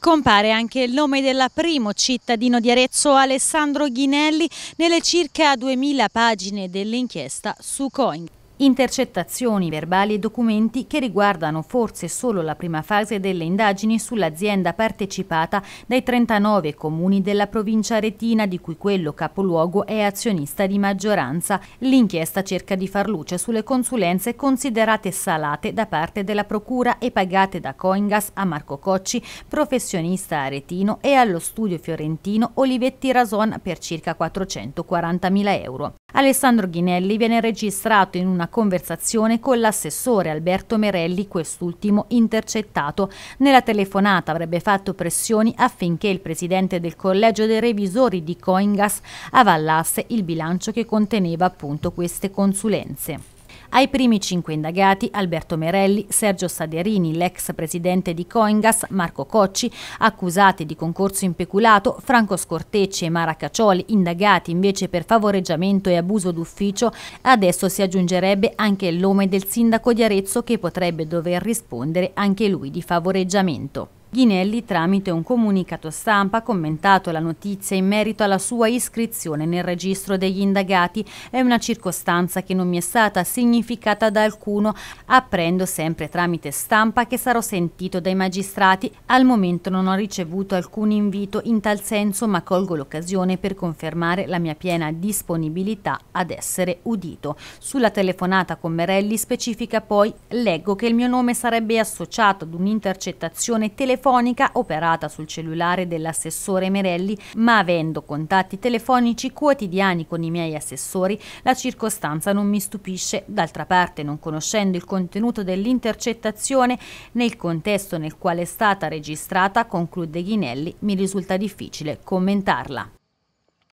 Compare anche il nome primo cittadino di Arezzo Alessandro Ghinelli nelle circa 2000 pagine dell'inchiesta su Coin intercettazioni verbali e documenti che riguardano forse solo la prima fase delle indagini sull'azienda partecipata dai 39 comuni della provincia retina di cui quello capoluogo è azionista di maggioranza. L'inchiesta cerca di far luce sulle consulenze considerate salate da parte della Procura e pagate da Coingas a Marco Cocci, professionista aretino, e allo studio fiorentino Olivetti Rason per circa 440.000 euro. Alessandro Ghinelli viene registrato in una conversazione con l'assessore Alberto Merelli, quest'ultimo intercettato. Nella telefonata avrebbe fatto pressioni affinché il presidente del collegio dei revisori di Coingas avallasse il bilancio che conteneva appunto queste consulenze. Ai primi cinque indagati, Alberto Merelli, Sergio Saderini, l'ex presidente di Coingas, Marco Cocci, accusati di concorso impeculato, Franco Scortecci e Mara Caccioli, indagati invece per favoreggiamento e abuso d'ufficio, adesso si aggiungerebbe anche il nome del sindaco di Arezzo che potrebbe dover rispondere anche lui di favoreggiamento. Ghinelli, tramite un comunicato stampa, ha commentato la notizia in merito alla sua iscrizione nel registro degli indagati. È una circostanza che non mi è stata significata da alcuno. Apprendo sempre tramite stampa che sarò sentito dai magistrati. Al momento non ho ricevuto alcun invito in tal senso, ma colgo l'occasione per confermare la mia piena disponibilità ad essere udito. Sulla telefonata con Merelli specifica poi, leggo che il mio nome sarebbe associato ad un'intercettazione telefonica telefonica operata sul cellulare dell'assessore Merelli, ma avendo contatti telefonici quotidiani con i miei assessori, la circostanza non mi stupisce. D'altra parte, non conoscendo il contenuto dell'intercettazione, nel contesto nel quale è stata registrata, conclude Ghinelli, mi risulta difficile commentarla.